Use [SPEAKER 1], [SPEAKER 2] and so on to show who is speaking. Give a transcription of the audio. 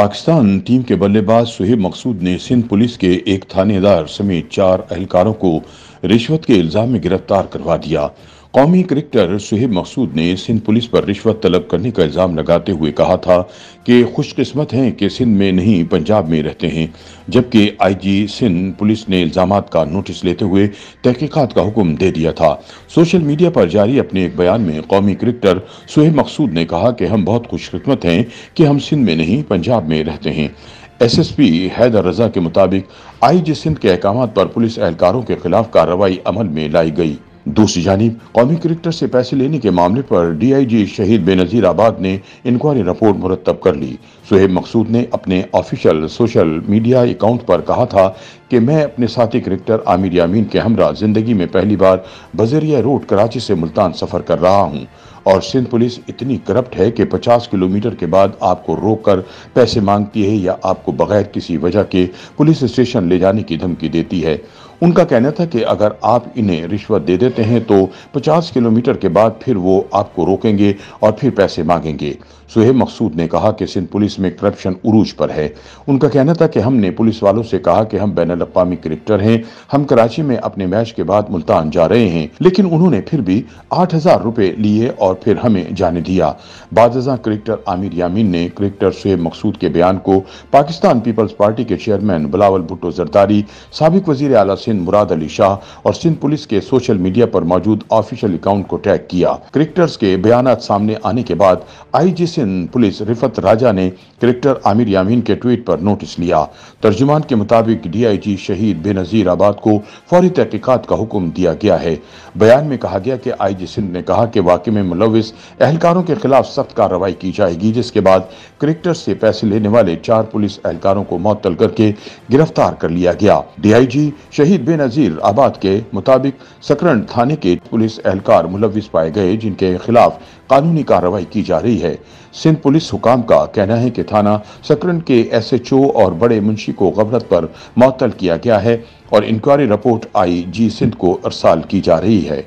[SPEAKER 1] Pakistan team के बल्लेबाज सुहेब मकसूद ने सिंध पुलिस के एक थानेदार समेत चार अहलकारों को रिश्वत के इल्ज़ाम में गिरफ्तार करवा दिया कौमी क्रिकेटर सुहेब मकसूद ने सिंध पुलिस पर रिश्वत तलब करने का इल्ज़ाम लगाते हुए कहा था कि खुशकिस्मत हैं कि सिंध में नहीं पंजाब में रहते हैं जबकि आईजी सिंध पुलिस ने इल्ज़ाम का नोटिस लेते हुए तहकीकात का हुक्म दे दिया था सोशल मीडिया पर जारी अपने एक बयान में कौमी क्रिकेटर सुहेब मकसूद ने कहा कि हम बहुत खुशकिस्मत हैं कि हम सिंध में नहीं पंजाब में रहते हैं एसएसपी हैदर रजा के मुताबिक आईजी सिंध के अहकाम पर पुलिस एहलकारों के खिलाफ कार्रवाई अमल में लाई गई दूसरी जानब कौमी क्रिकेटर से पैसे लेने के मामले पर डी आई जी शहीद बेनज़ीर आबाद ने इंक्वायरी रिपोर्ट मुरतब कर ली सुहेब मकसूद ने अपने ऑफिशियल सोशल मीडिया अकाउंट पर कहा था कि मैं अपने साथी क्रिकेटर आमिर यामीन के हमरा ज़िंदगी में पहली बार बजरिया रोड कराची से मुल्तान सफ़र कर रहा हूँ और सिंध पुलिस इतनी करप्ट है कि पचास किलोमीटर के बाद आपको रोक कर पैसे मांगती है या आपको बगैर किसी वजह के पुलिस स्टेशन ले जाने की धमकी देती है उनका कहना था कि अगर आप इन्हें रिश्वत दे देते हैं तो 50 किलोमीटर के बाद फिर वो आपको रोकेंगे और फिर पैसे मांगेंगे सुहेब मकसूद ने कहा कि सिंध पुलिस में करप्शन उरूज पर है उनका कहना था कि हमने पुलिस वालों से कहा कि हम बैन अवी क्रिकेटर हैं हम कराची में अपने मैच के बाद मुल्तान जा रहे हैं लेकिन उन्होंने फिर भी आठ हजार रुपये लिए और फिर हमें जाने दिया बाजा क्रिकेटर आमिर यामीन ने क्रिकेटर सुहेब मकसूद के बयान को पाकिस्तान पीपल्स पार्टी के चेयरमैन बिलावल भुट्टो जरदारी सबक वजीर अला सिंह मुराद अली शाह और सिंध पुलिस के सोशल मीडिया पर मौजूद ऑफिशियल अकाउंट को टैग किया क्रिकेटर्स के बयान सामने आने के बाद जी सिंध पुलिस रिफत राजा ने क्रिकेटर आमिर यामीन के ट्वीट पर नोटिस लिया तर्जुमान के मुताबिक जी शहीद बेनजीर आबाद को फौरी तहकीकत का हुक्म दिया गया है बयान में कहा गया कि जी सिंध ने कहा कि वाकई में मुलविस एहलकारों के खिलाफ सख्त कार्रवाई की जाएगी जिसके बाद क्रिकेटर से पैसे लेने वाले चार पुलिस एहलकारों को मअतल करके गिरफ्तार कर लिया गया डीआईजी शहीद शहीद बेनजीर आबाद के मुताबिक सकरण थाने के पुलिस एहलकार मुलविस पाए गए जिनके खिलाफ कानूनी कार्रवाई की जा रही है सिंध पुलिस हुकाम का कहना है कि थाना सकरण के एस एच ओ और बड़े मुंशी को गबरत पर मअतल किया गया है और inquiry report I G Sindh को अरसाल की जा रही है